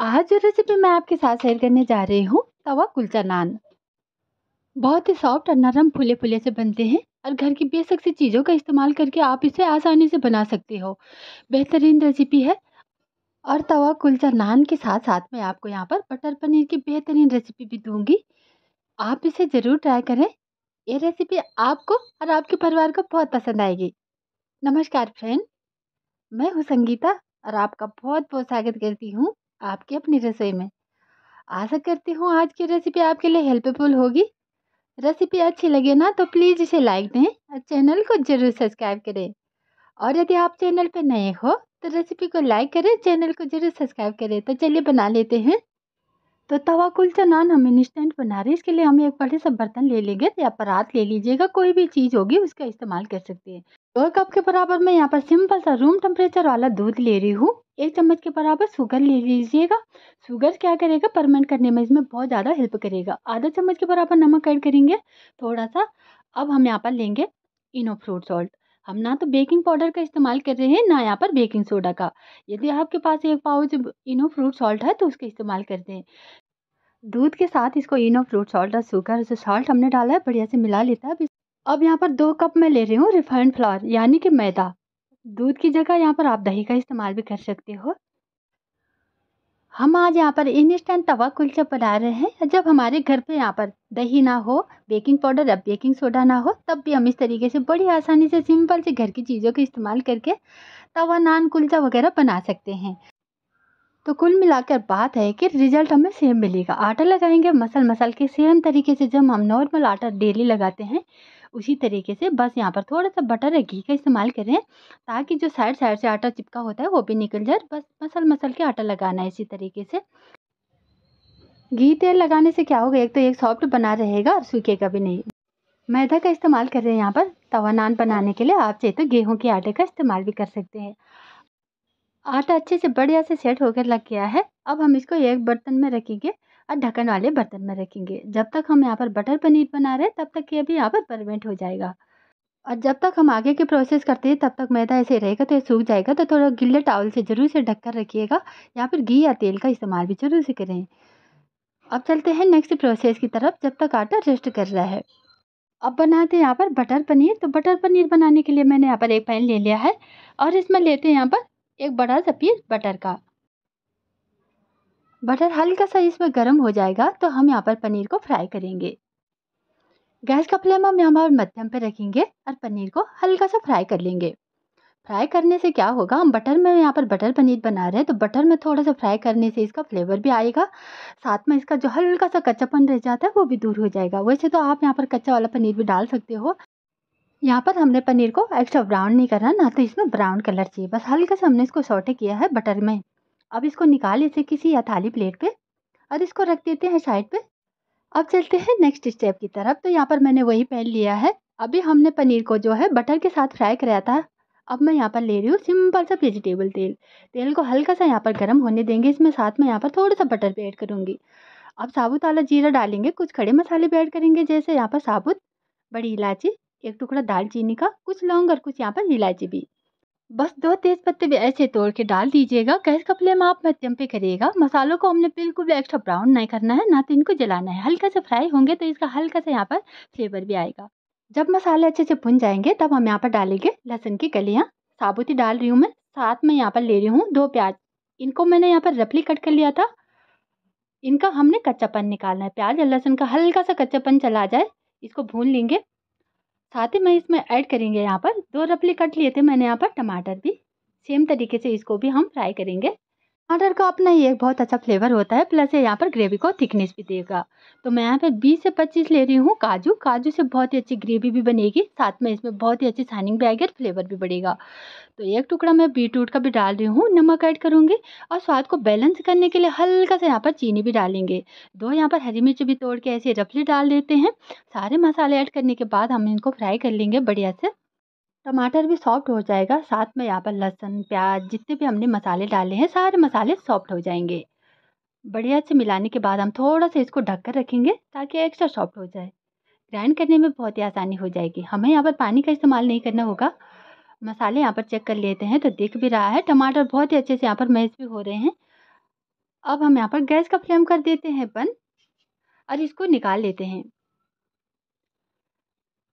आज जो रेसिपी मैं आपके साथ शेयर करने जा रही हूँ तवा कुलचा नान बहुत ही सॉफ्ट और नरम फूले फूले से बनते हैं और घर की बेसक सी चीज़ों का इस्तेमाल करके आप इसे आसानी से बना सकते हो बेहतरीन रेसिपी है और तवा कुलचा नान के साथ साथ मैं आपको यहाँ पर बटर पनीर की बेहतरीन रेसिपी भी दूँगी आप इसे ज़रूर ट्राई करें ये रेसिपी आपको और आपके परिवार को बहुत पसंद आएगी नमस्कार फ्रेंड मैं हूँ संगीता और आपका बहुत बहुत स्वागत करती हूँ आपकी अपनी रसोई में आशा करती हूँ आज की रेसिपी आपके लिए हेल्पफुल होगी रेसिपी अच्छी लगे ना तो प्लीज़ इसे लाइक दें और चैनल को ज़रूर सब्सक्राइब करें और यदि आप चैनल पर नए हो तो रेसिपी को लाइक करें चैनल को ज़रूर सब्सक्राइब करें तो चलिए बना लेते हैं तो तवा कुलचा नान हम इंस्टेंट बना रहे हैं इसके लिए हम एक बड़े सा बर्तन ले लेंगे या परात ले लीजिएगा कोई भी चीज़ होगी उसका इस्तेमाल कर सकते हैं दो कप के बराबर मैं यहाँ पर सिंपल सा रूम टेम्परेचर वाला दूध ले रही हूँ एक चम्मच के बराबर शुगर ले लीजिएगा शुगर क्या करेगा परमेंट करने में इसमें बहुत ज़्यादा हेल्प करेगा आधा चम्मच के बराबर नमक ऐड करेंगे थोड़ा सा अब हम यहाँ पर लेंगे इनो फ्रूट सॉल्ट हम ना तो बेकिंग पाउडर का इस्तेमाल कर रहे हैं ना यहाँ पर बेकिंग सोडा का यदि आपके पास एक पाउच इनो फ्रूट सॉल्ट है तो उसका इस्तेमाल कर दें दूध के साथ इसको इनो फ्रूट सॉल्ट और शुगर जो सॉल्ट हमने डाला है बढ़िया से मिला लेता है अब यहाँ पर दो कप मैं ले रही हूँ रिफाइंड फ्लावर यानी कि मैदा दूध की जगह यहाँ पर आप दही का इस्तेमाल भी कर सकते हो। हम आज यहाँ पर इंस्टेंट तवा कुलचा बना रहे हैं। जब हमारे घर पे यहाँ पर दही ना हो, बेकिंग पाउडर या बेकिंग सोडा ना हो, तब भी हम इस तरीके से बड़ी आसानी से सिंपल से घर की चीज़ों का इस्तेमाल करके तवा नान कुलचा वगैरह बना सकते हैं। तो कुल मिलाकर बात है कि रिजल्ट हमें सेम मिलेगा आटा लगाएंगे मसल मसल के सेम तरीके से जब हम नॉर्मल आटा डेली लगाते हैं उसी तरीके से बस यहाँ पर थोड़ा सा बटर या घी का इस्तेमाल करें ताकि जो साइड साइड से आटा चिपका होता है वो भी निकल जाए बस मसल मसल के आटा लगाना है इसी तरीके से घी तेल लगाने से क्या होगा एक तो एक सॉफ्ट बना रहेगा और सूखेगा भी नहीं मैदा का इस्तेमाल कर रहे हैं यहाँ पर तवा नान बनाने के लिए आप चाहे तो गेहूँ के आटे का इस्तेमाल भी कर सकते हैं आटा अच्छे से बढ़िया से सेट होकर लग गया है अब हम इसको एक बर्तन में रखेंगे और ढक्कन वाले बर्तन में रखेंगे जब तक हम यहाँ पर बटर पनीर बना रहे तब तक ये भी यहाँ पर परमेंट हो जाएगा और जब तक हम आगे के प्रोसेस करते हैं तब तक मैदा ऐसे रहेगा तो ये सूख जाएगा तो थोड़ा गिल्ले टावल से ज़रूर से ढक कर रखिएगा या फिर घी या तेल का इस्तेमाल भी ज़रूर से करें अब चलते हैं नेक्स्ट प्रोसेस की तरफ जब तक आटा रेस्ट कर रहा है अब बनाते हैं यहाँ पर बटर पनीर तो बटर पनीर बनाने के लिए मैंने यहाँ पर एक पैन ले लिया है और इसमें लेते हैं यहाँ पर एक बड़ा सा पीस बटर का बटर हल्का सा इसमें गर्म हो जाएगा तो हम यहाँ पर पनीर को फ्राई करेंगे गैस का फ्लेम हम यहाँ पर मध्यम पर रखेंगे और पनीर को हल्का सा फ्राई कर लेंगे फ्राई करने से क्या होगा हम बटर में यहाँ पर बटर पनीर बना रहे हैं तो बटर में थोड़ा सा फ्राई करने से इसका फ्लेवर भी आएगा साथ में इसका जो हल्का सा कच्चापन रह जाता है वो भी दूर हो जाएगा वैसे तो आप यहाँ पर कच्चा वाला पनीर भी डाल सकते हो यहाँ पर हमने पनीर को एक्स्ट्रा ब्राउन नहीं करना ना तो इसमें ब्राउन कलर चाहिए बस हल्का सा हमने इसको सोटे किया है बटर में अब इसको निकाल इसे किसी या थाली प्लेट पे और इसको रख देते हैं साइड पे अब चलते हैं नेक्स्ट स्टेप की तरफ तो यहाँ पर मैंने वही पैन लिया है अभी हमने पनीर को जो है बटर के साथ फ्राई कराया था अब मैं यहाँ पर ले रही हूँ सिंपल सा वेजिटेबल तेल तेल को हल्का सा यहाँ पर गर्म होने देंगे इसमें साथ में यहाँ पर थोड़ा सा बटर भी ऐड करूँगी अब साबुत वाला जीरा डालेंगे कुछ खड़े मसाले भी ऐड करेंगे जैसे यहाँ पर साबुत बड़ी इलायची एक टुकड़ा दालचीनी का कुछ लौंग और कुछ यहाँ पर इलायची भी बस दो तेज पत्ते भी ऐसे तोड़ के डाल दीजिएगा गैस का फ्लेम आप मध्यम पे करिएगा मसालों को हमने बिल्कुल भी एक्स्ट्रा ब्राउन नहीं करना है ना तो इनको जलाना है हल्का सा फ्राई होंगे तो इसका हल्का सा यहाँ पर फ्लेवर भी आएगा जब मसाले अच्छे से भुन जाएंगे तब हम यहाँ पर डालेंगे लहसुन की कलियाँ साबुत डाल रही हूँ मैं साथ में यहाँ पर ले रही हूँ दो प्याज इनको मैंने यहाँ पर रफली कट कर लिया था इनका हमने कच्चापन निकालना है प्याज और लहसुन का हल्का सा कच्चापन चला जाए इसको भून लेंगे साथ ही मैं इसमें ऐड करेंगे यहाँ पर दो रफली कट लिए थे मैंने यहाँ पर टमाटर भी सेम तरीके से इसको भी हम फ्राई करेंगे मटर का अपना ही एक बहुत अच्छा फ्लेवर होता है प्लस ये यहाँ पर ग्रेवी को थिकनेस भी देगा तो मैं यहाँ पे 20 से 25 ले रही हूँ काजू काजू से बहुत ही अच्छी ग्रेवी भी बनेगी साथ में इसमें बहुत ही अच्छी शाइनिंग भी आएगी और फ्लेवर भी बढ़ेगा तो एक टुकड़ा मैं बीटरूट का भी डाल रही हूँ नमक ऐड करूँगी और स्वाद को बैलेंस करने के लिए हल्का सा यहाँ पर चीनी भी डालेंगे दो यहाँ पर हरी मिर्च भी तोड़ के ऐसे रफली डाल देते हैं सारे मसाले ऐड करने के बाद हम इनको फ्राई कर लेंगे बढ़िया से टमाटर भी सॉफ्ट हो जाएगा साथ में यहाँ पर लहसुन प्याज जितने भी हमने मसाले डाले हैं सारे मसाले सॉफ्ट हो जाएंगे बढ़िया से मिलाने के बाद हम थोड़ा सा इसको ढक कर रखेंगे ताकि एक्स्ट्रा सॉफ्ट हो जाए ग्राइंड करने में बहुत ही आसानी हो जाएगी हमें यहाँ पर पानी का इस्तेमाल नहीं करना होगा मसाले यहाँ पर चेक कर लेते हैं तो दिख भी रहा है टमाटर बहुत ही अच्छे से यहाँ पर मैस भी हो रहे हैं अब हम यहाँ पर गैस का फ्लेम कर देते हैं बंद और इसको निकाल लेते हैं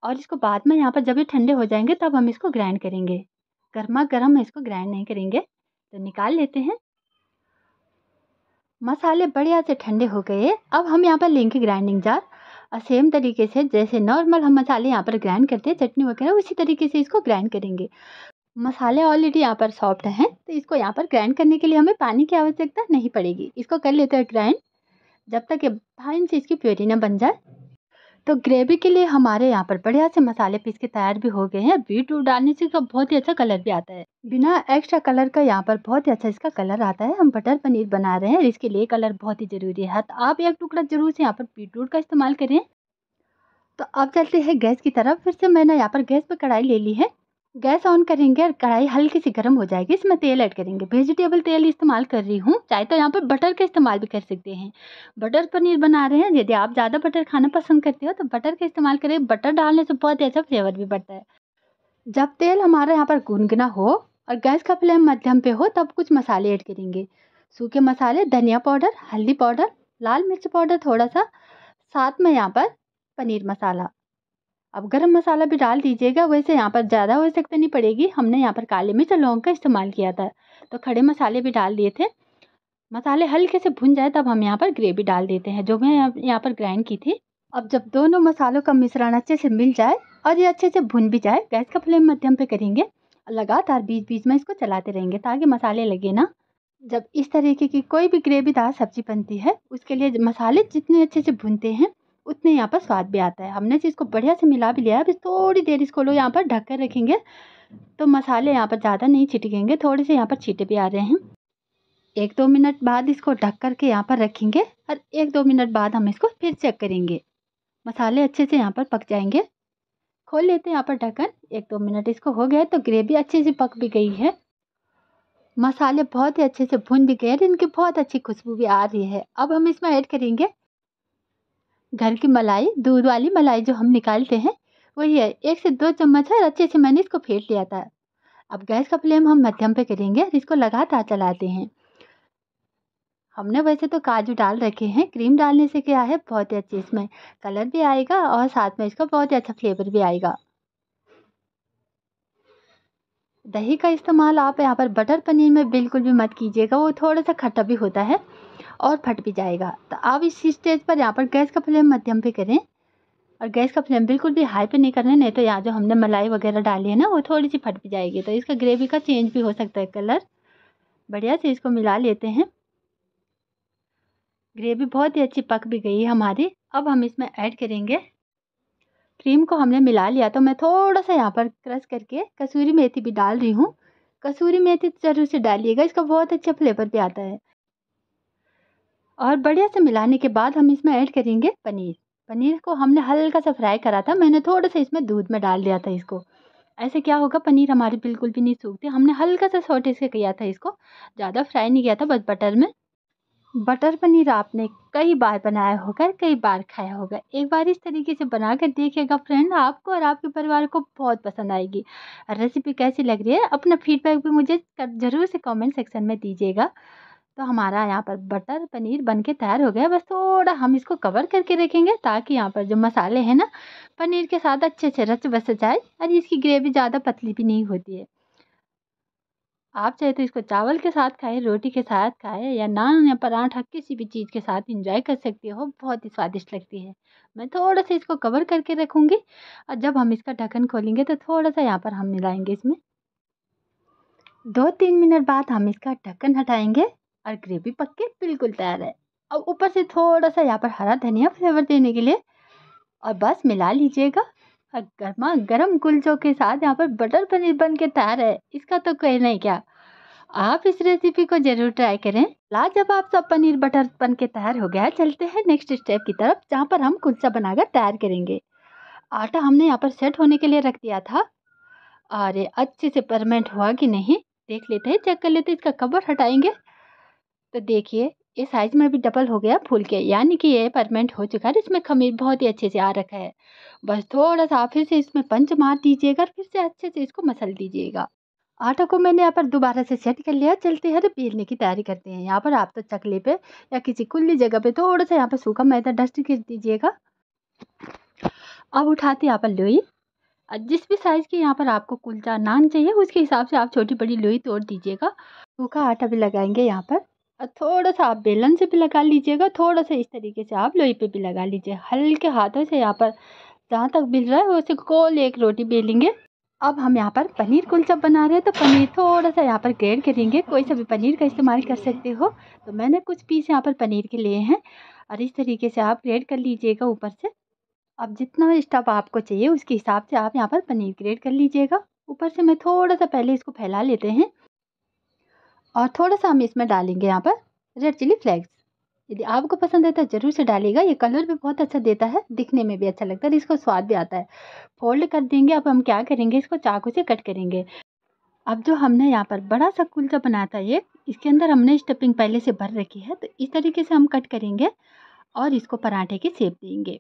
और इसको बाद में यहाँ पर जब ये ठंडे हो जाएंगे तब हम इसको ग्राइंड करेंगे गर्मा गर्म इसको ग्राइंड नहीं करेंगे तो निकाल लेते हैं मसाले बढ़िया से ठंडे हो गए अब हम यहाँ पर लेंगे ग्राइंडिंग जार और सेम तरीके से जैसे नॉर्मल हम मसाले यहाँ पर ग्राइंड करते हैं चटनी वगैरह उसी तरीके से इसको ग्राइंड करेंगे मसाले ऑलरेडी यहाँ पर सॉफ्ट हैं तो इसको यहाँ पर ग्राइंड करने के लिए हमें पानी की आवश्यकता नहीं पड़ेगी इसको कर लेते हैं ग्राइंड जब तक ये फाइन से इसकी प्योरी ना बन जाए तो ग्रेवी के लिए हमारे यहाँ पर बढ़िया से मसाले पीस के तैयार भी हो गए हैं बीट रूट डालने से इसका बहुत ही अच्छा कलर भी आता है बिना एक्स्ट्रा कलर का यहाँ पर बहुत ही अच्छा इसका कलर आता है हम बटर पनीर बना रहे हैं इसके लिए कलर बहुत ही ज़रूरी है तो आप एक टुकड़ा जरूर से यहाँ पर बीट रूट का इस्तेमाल करें तो अब चलते हैं गैस की तरफ फिर से मैंने यहाँ पर गैस पर कढ़ाई ले ली है गैस ऑन करेंगे और कढ़ाई हल्की सी गर्म हो जाएगी इसमें तेल ऐड करेंगे वेजिटेबल तेल इस्तेमाल कर रही हूँ चाहे तो यहाँ पर बटर का इस्तेमाल भी कर सकते हैं बटर पनीर बना रहे हैं यदि आप ज़्यादा बटर खाना पसंद करते हो तो बटर का इस्तेमाल करें बटर डालने से बहुत ही अच्छा फ्लेवर भी बढ़ता है जब तेल हमारा यहाँ पर गुनगुना हो और गैस का फ्लेम मध्यम पे हो तब कुछ मसाले ऐड करेंगे सूखे मसाले धनिया पाउडर हल्दी पाउडर लाल मिर्च पाउडर थोड़ा सा साथ में यहाँ पर पनीर मसाला अब गरम मसाला भी डाल दीजिएगा वैसे यहाँ पर ज़्यादा हो सकता नहीं पड़ेगी हमने यहाँ पर काले मिर्च और लौंग का इस्तेमाल किया था तो खड़े मसाले भी डाल दिए थे मसाले हल्के से भुन जाए तब हम यहाँ पर ग्रेवी डाल देते हैं जो मैं यहाँ पर ग्राइंड की थी अब जब दोनों मसालों का मिश्रण अच्छे से मिल जाए और ये अच्छे से भुन भी जाए गैस का फ्लेम मध्यम पे करेंगे लगातार बीच बीच में इसको चलाते रहेंगे ताकि मसाले लगे ना जब इस तरीके की कोई भी ग्रेवीदार सब्जी बनती है उसके लिए मसाले जितने अच्छे से भुनते हैं उतने यहाँ पर स्वाद भी आता है हमने से तो इसको बढ़िया से मिला भी लिया है अब थोड़ी देर इसको लो यहाँ पर ढक कर रखेंगे तो मसाले यहाँ पर ज़्यादा नहीं छिटकेंगे थोड़े से यहाँ पर छीटे भी आ रहे हैं एक दो मिनट बाद इसको ढक कर के यहाँ पर रखेंगे और एक दो मिनट बाद हम इसको फिर चेक करेंगे मसाले अच्छे से यहाँ पर पक जाएंगे खोल लेते हैं यहाँ पर ढक्कन एक दो मिनट इसको हो गया तो ग्रेवी अच्छे से पक भी गई है मसाले बहुत ही अच्छे से भुन भी गए हैं इनकी बहुत अच्छी खुशबू भी आ रही है अब हम इसमें ऐड करेंगे घर की मलाई दूध वाली मलाई जो हम निकालते हैं वही है एक से दो चम्मच है अच्छे से मैंने इसको फेंट लिया था अब गैस का फ्लेम हम मध्यम पे करेंगे और इसको लगातार चलाते हैं हमने वैसे तो काजू डाल रखे हैं क्रीम डालने से क्या है बहुत ही अच्छे इसमें कलर भी आएगा और साथ में इसका बहुत ही अच्छा फ्लेवर भी आएगा दही का इस्तेमाल आप यहाँ पर बटर पनीर में बिल्कुल भी मत कीजिएगा वो थोड़ा सा खट्टा भी होता है और फट भी जाएगा तो आप इस स्टेज पर यहाँ पर गैस का फ्लेम मध्यम पे करें और गैस का फ्लेम बिल्कुल भी हाई पे नहीं करना नहीं तो यहाँ जो हमने मलाई वगैरह डाली है ना वो थोड़ी सी फट भी जाएगी तो इसका ग्रेवी का चेंज भी हो सकता है कलर बढ़िया से इसको मिला लेते हैं ग्रेवी बहुत ही अच्छी पक भी गई है हमारी अब हम इसमें ऐड करेंगे क्रीम को हमने मिला लिया तो मैं थोड़ा सा यहाँ पर क्रश करके कसूरी मेथी भी डाल रही हूँ कसूरी मेथी ज़रूर से डालिएगा इसका बहुत अच्छा फ्लेवर भी आता है और बढ़िया से मिलाने के बाद हम इसमें ऐड करेंगे पनीर पनीर को हमने हल्का सा फ्राई करा था मैंने थोड़ा सा इसमें दूध में डाल दिया था इसको ऐसे क्या होगा पनीर हमारे बिल्कुल भी नहीं सूखते हमने हल्का सा सोटे से किया था इसको ज़्यादा फ्राई नहीं किया था बस बटर में बटर पनीर आपने कई बार बनाया होगा कई बार खाया होगा एक बार इस तरीके से बना कर देखिएगा फ्रेंड आपको और आपके परिवार को बहुत पसंद आएगी रेसिपी कैसी लग रही है अपना फीडबैक भी मुझे ज़रूर से कमेंट सेक्शन में दीजिएगा तो हमारा यहाँ पर बटर पनीर बन के तैयार हो गया बस थोड़ा हम इसको कवर करके रखेंगे ताकि यहाँ पर जो मसाले हैं ना पनीर के साथ अच्छे अच्छे रच बस जाए और इसकी ग्रेवी ज़्यादा पतली भी नहीं होती है आप चाहे तो इसको चावल के साथ खाएं रोटी के साथ खाएं या नान या पराठा किसी भी चीज़ के साथ इंजॉय कर सकते हो बहुत ही स्वादिष्ट लगती है मैं थोड़ा सा इसको कवर करके रखूँगी और जब हम इसका ढक्कन खोलेंगे तो थोड़ा सा यहाँ पर हम मिलाएँगे इसमें दो तीन मिनट बाद हम इसका ढक्कन हटाएंगे और ग्रेवी पक के बिल्कुल तैयार है अब ऊपर से थोड़ा सा यहाँ पर हरा धनिया फ्लेवर देने के लिए और बस मिला लीजिएगा और गर्मा गर्म कुलचों के साथ यहाँ पर बटर पनीर बन के तैयार है इसका तो कोई नहीं क्या आप इस रेसिपी को जरूर ट्राई करें ला जब आप सब पनीर बटर बन के तैयार हो गया चलते हैं नेक्स्ट स्टेप की तरफ जहाँ पर हम कुलचा बनाकर तैयार करेंगे आटा हमने यहाँ पर सेट होने के लिए रख दिया था अरे अच्छे से परमेंट हुआ कि नहीं देख लेते हैं चेक कर लेते हैं इसका कवर हटाएंगे तो देखिए ये साइज़ में भी डबल हो गया फूल के यानी कि ये परमेंट हो चुका है इसमें खमीर बहुत ही अच्छे से आ रखा है बस थोड़ा सा फिर से इसमें पंच मार दीजिएगा फिर से अच्छे से इसको मसल दीजिएगा आटा को मैंने यहाँ पर दोबारा से सेट कर लिया चलते हैं बेलने की तैयारी करते हैं यहाँ पर आप तो चकले पे या किसी खुली जगह पे थोड़ा सा यहाँ पर सूखा मैदा डस्ट कर दीजिएगा अब उठाते यहाँ पर लोई जिस भी साइज़ के यहाँ पर आपको कुलचा नान चाहिए उसके हिसाब से आप छोटी बड़ी लोई तोड़ दीजिएगा सूखा आटा भी लगाएंगे यहाँ पर और थोड़ा सा आप बेलन से भी लगा लीजिएगा थोड़ा सा इस तरीके से आप लोई पे भी लगा लीजिए हल्के हाथों से यहाँ पर जहाँ तक मिल रहा है वैसे गोल एक रोटी बेलेंगे अब हम यहाँ पर पनीर कुलचा बना रहे हैं तो पनीर थोड़ा सा यहाँ पर ग्रेड करेंगे कोई सा भी पनीर का इस्तेमाल कर सकते हो तो मैंने कुछ पीस यहाँ पर पनीर के लिए हैं और इस तरीके से आप ग्रेड कर लीजिएगा ऊपर से अब जितना स्टफ आपको चाहिए उसके हिसाब से आप यहाँ पर पनीर ग्रेड कर लीजिएगा ऊपर से मैं थोड़ा सा पहले इसको फैला लेते हैं और थोड़ा सा हम इसमें डालेंगे यहाँ पर रेड चिली फ्लेक्स यदि आपको पसंद है तो ज़रूर से डालिएगा ये कलर भी बहुत अच्छा देता है दिखने में भी अच्छा लगता है इसका स्वाद भी आता है फोल्ड कर देंगे अब हम क्या करेंगे इसको चाकू से कट करेंगे अब जो हमने यहाँ पर बड़ा सा कुलचा बनाया था ये इसके अंदर हमने स्टफिंग पहले से भर रखी है तो इस तरीके से हम कट करेंगे और इसको पराठे की सेप देंगे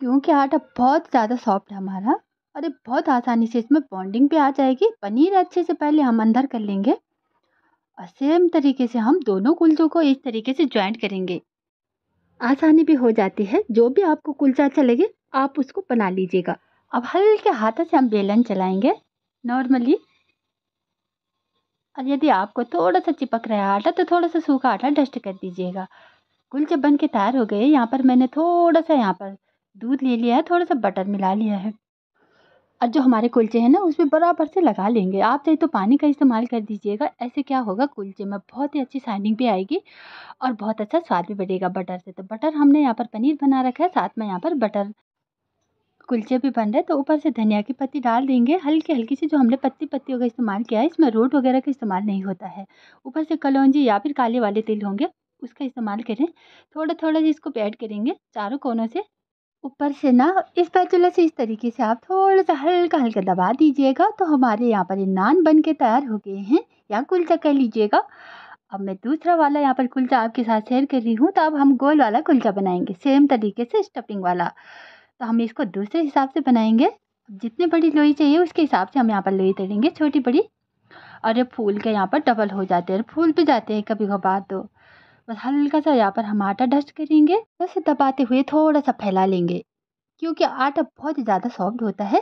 क्योंकि आटा बहुत ज़्यादा सॉफ्ट है हमारा और ये बहुत आसानी से इसमें बॉन्डिंग भी आ जाएगी पनीर अच्छे से पहले हम अंदर कर लेंगे और सेम तरीके से हम दोनों कुलचों को इस तरीके से ज्वाइंट करेंगे आसानी भी हो जाती है जो भी आपको कुलचा अच्छा लगे आप उसको बना लीजिएगा अब हल्के हाथों से हम बेलन चलाएंगे नॉर्मली और यदि आपको थोड़ा सा चिपक रहा है आटा तो थोड़ा सा सूखा आटा डस्ट कर दीजिएगा कुलचे बन के तैयार हो गए यहाँ पर मैंने थोड़ा सा यहाँ पर दूध ले लिया है थोड़ा सा बटर मिला लिया है और जो हमारे कुलचे हैं ना उसमें बराबर से लगा लेंगे आप चाहे तो पानी का इस्तेमाल कर दीजिएगा ऐसे क्या होगा कुलचे में बहुत ही अच्छी शाइनिंग भी आएगी और बहुत अच्छा स्वाद भी बढ़ेगा बटर से तो बटर हमने यहाँ पर पनीर बना रखा है साथ में यहाँ पर बटर कुलचे भी बन रहे तो ऊपर से धनिया की पत्ती डाल देंगे हल्की हल्की से जो हमने पत्ती पत्तियों का इस्तेमाल किया है इसमें रोट वगैरह का इस्तेमाल नहीं होता है ऊपर से कलौजी या फिर काले वाले तिल होंगे उसका इस्तेमाल करें थोड़ा थोड़ा जिसको ऐड करेंगे चारों कोनों से ऊपर से ना इस पैचुला से इस तरीके से आप थोड़ा सा हल्का हल्का दबा दीजिएगा तो हमारे यहाँ पर नान बन के तैयार हो गए हैं या कुलचा कर लीजिएगा अब मैं दूसरा वाला यहाँ पर कुलचा आपके साथ शेयर कर रही हूँ तो अब हम गोल वाला कुलचा बनाएंगे सेम तरीके से स्टफिंग वाला तो हम इसको दूसरे हिसाब से बनाएंगे जितनी बड़ी लोई चाहिए उसके हिसाब से हम यहाँ पर लोई तरेंगे छोटी बड़ी और ये फूल के यहाँ पर डबल हो जाते हैं फूल भी जाते हैं कभी कभार तो बस हल्का सा यहाँ पर हम आटा डस्ट करेंगे बस दबाते हुए थोड़ा सा फैला लेंगे क्योंकि आटा बहुत ही ज़्यादा सॉफ्ट होता है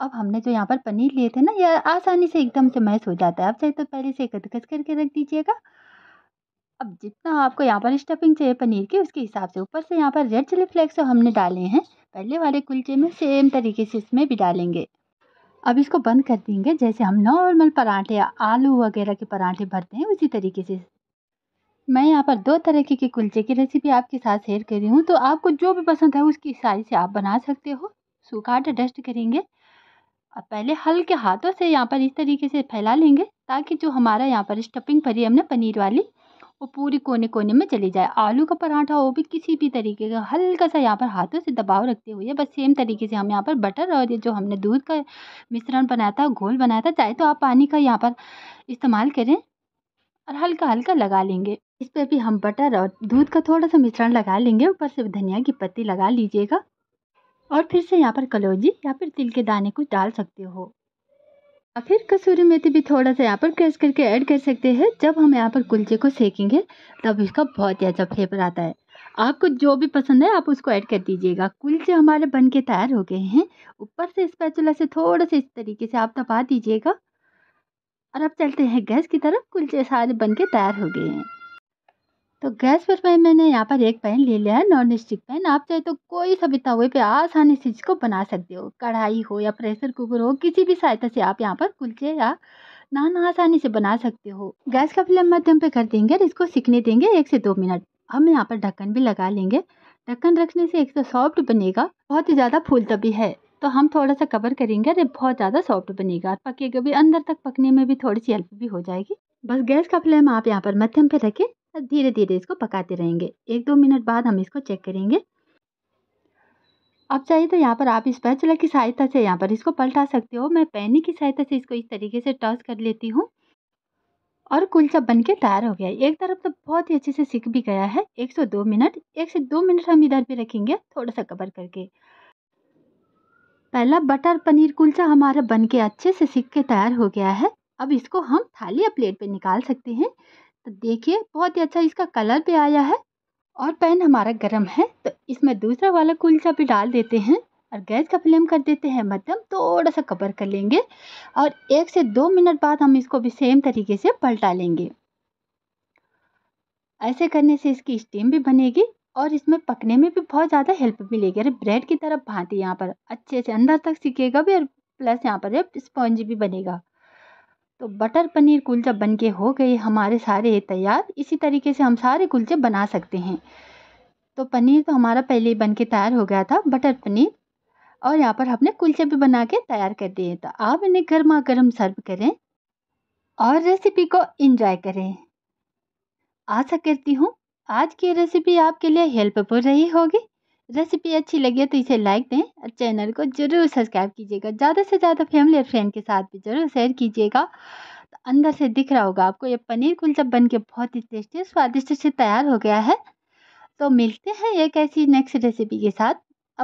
अब हमने जो यहाँ पर पनीर लिए थे ना यह आसानी से एकदम से मैस हो जाता है आप चाहे तो पहले से कदकस करके रख दीजिएगा अब जितना आपको यहाँ पर स्टफिंग चाहिए पनीर की उसके हिसाब से ऊपर से यहाँ पर रेड चिली फ्लेक्स हमने डाले हैं पहले वाले कुलचे में सेम तरीके से इसमें भी डालेंगे अब इसको बंद कर देंगे जैसे हम नॉर्मल पराठे आलू वगैरह के पराठे भरते हैं उसी तरीके से मैं यहाँ पर दो तरीके के कुलचे की रेसिपी आपके साथ शेयर कर रही हूँ तो आपको जो भी पसंद है उसकी साइज से आप बना सकते हो सूखा आटा डस्ट करेंगे और पहले हल्के हाथों से यहाँ पर इस तरीके से फैला लेंगे ताकि जो हमारा यहाँ पर स्टफिंग भरी हमने पनीर वाली वो पूरी कोने कोने में चली जाए आलू का पराठा वो भी किसी भी तरीके का हल्का सा यहाँ पर हाथों से दबाव रखते हुए बस सेम तरीके से हम यहाँ पर बटर और ये जो हमने दूध का मिश्रण बनाया था घोल बनाया था चाहे तो आप पानी का यहाँ पर इस्तेमाल करें और हल्का हल्का लगा लेंगे इस पर भी हम बटर और दूध का थोड़ा सा मिश्रण लगा लेंगे ऊपर से धनिया की पत्ती लगा लीजिएगा और फिर से यहाँ पर कलौजी या फिर तिल के दाने कुछ डाल सकते हो और फिर कसूरी मेथी भी थोड़ा सा यहाँ पर क्रश करके ऐड कर सकते हैं जब हम यहाँ पर कुलचे को सेकेंगे तब इसका बहुत ही अच्छा फ्लेवर आता है आपको जो भी पसंद है आप उसको ऐड कर दीजिएगा कुलचे हमारे बन के तैयार हो गए हैं ऊपर से स्पैचुला से थोड़ा सा इस तरीके से आप दबा दीजिएगा और अब चलते हैं गैस की तरफ कुलचे सारे बन के तैयार हो गए हैं तो गैस पर पैन मैंने यहाँ पर एक पैन ले लिया है नॉन स्टिक पैन आप चाहे तो कोई सा बिता हुए पे आसानी से इसको बना सकते हो कढ़ाई हो या प्रेशर कुकर हो किसी भी सहायता से आप यहाँ पर कुलचे या नान आसानी से बना सकते हो गैस का फ्लेम मध्यम पे कर देंगे और इसको सीखने देंगे एक से दो मिनट हम यहाँ पर ढक्कन भी लगा लेंगे ढक्कन रखने से एक तो सॉफ्ट बनेगा बहुत ही ज़्यादा फूलता भी है तो हम थोड़ा सा कवर करेंगे अरे बहुत ज़्यादा सॉफ्ट बनेगा पकेगा भी अंदर तक पकने में भी थोड़ी सी हेल्प भी हो जाएगी बस गैस का फ्लेम आप यहाँ पर मध्यम पे रखें धीरे धीरे इसको पकाते रहेंगे एक दो मिनट बाद हम इसको चेक करेंगे अब चाहिए तो यहाँ पर आप स्पैचुला की सहायता से यहाँ पर इसको पलटा सकते हो मैं पैनी की सहायता से इसको इस तरीके से टॉस कर लेती हूँ और कुलचा बन के तैयार हो गया एक तरफ तो बहुत ही अच्छे से सीख भी गया है 102 मिनट एक से दो मिनट हम इधर भी रखेंगे थोड़ा सा कवर करके पहला बटर पनीर कुलचा हमारा बन के अच्छे से सीख के तैयार हो गया है अब इसको हम थाली या प्लेट पे निकाल सकते हैं तो देखिए बहुत ही अच्छा इसका कलर भी आया है और पैन हमारा गर्म है तो इसमें दूसरा वाला कुलचा भी डाल देते हैं और गैस का फ्लेम कर देते हैं मध्यम मतलब थोड़ा सा कवर कर लेंगे और एक से दो मिनट बाद हम इसको भी सेम तरीके से पलटा लेंगे ऐसे करने से इसकी स्टीम भी बनेगी और इसमें पकने में भी बहुत ज़्यादा हेल्प मिलेगी अरे ब्रेड की तरफ भांति यहाँ पर अच्छे से अंदर तक सीखेगा भी और प्लस यहाँ पर स्पॉन्ज भी बनेगा तो बटर पनीर कुलचा बनके हो गए हमारे सारे तैयार इसी तरीके से हम सारे कुलचे बना सकते हैं तो पनीर तो हमारा पहले ही बन के तैयार हो गया था बटर पनीर और यहाँ पर हमने कुलचे भी बना के तैयार कर दिए तो आप इन्हें गर्मा गर्म सर्व करें और रेसिपी को इंजॉय करें आशा करती हूँ आज की रेसिपी आपके लिए हेल्पफुल रही होगी रेसिपी अच्छी लगी है तो इसे लाइक दें और चैनल को ज़रूर सब्सक्राइब कीजिएगा ज़्यादा से ज़्यादा फैमिली और फ्रेंड के साथ भी ज़रूर शेयर कीजिएगा तो अंदर से दिख रहा होगा आपको ये पनीर कुलचा बन के बहुत ही टेस्टी स्वादिष्ट से तैयार हो गया है तो मिलते हैं एक ऐसी नेक्स्ट रेसिपी के साथ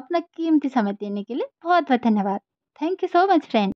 अपना कीमती समय देने के लिए बहुत बहुत धन्यवाद thank you so much friend